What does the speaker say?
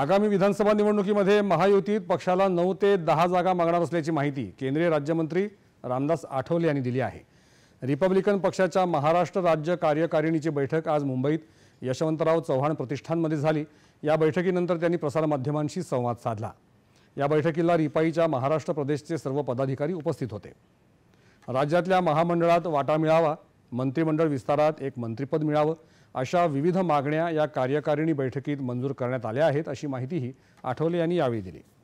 आगामी विधानसभा निवडणुकीमध्ये महायुतीत पक्षाला नऊ ते दहा जागा मागणार असल्याची माहिती केंद्रीय राज्यमंत्री रामदास आठवले यांनी दिली आहे रिपब्लिकन पक्षाच्या महाराष्ट्र राज्य कार्यकारिणीची बैठक आज मुंबईत यशवंतराव चव्हाण प्रतिष्ठानमध्ये झाली या बैठकीनंतर त्यांनी प्रसारमाध्यमांशी संवाद साधला या बैठकीला रिपाईच्या महाराष्ट्र प्रदेशचे सर्व पदाधिकारी उपस्थित होते राज्यातल्या महामंडळात वाटा मिळावा मंत्रिमंडळ विस्तारात एक मंत्रिपद मिळावं अशा विविध मागण्या या कार्यकारिणी बैठकीत मंजूर करण्यात आल्या आहेत अशी माहितीही आठवले यांनी यावेळी दिली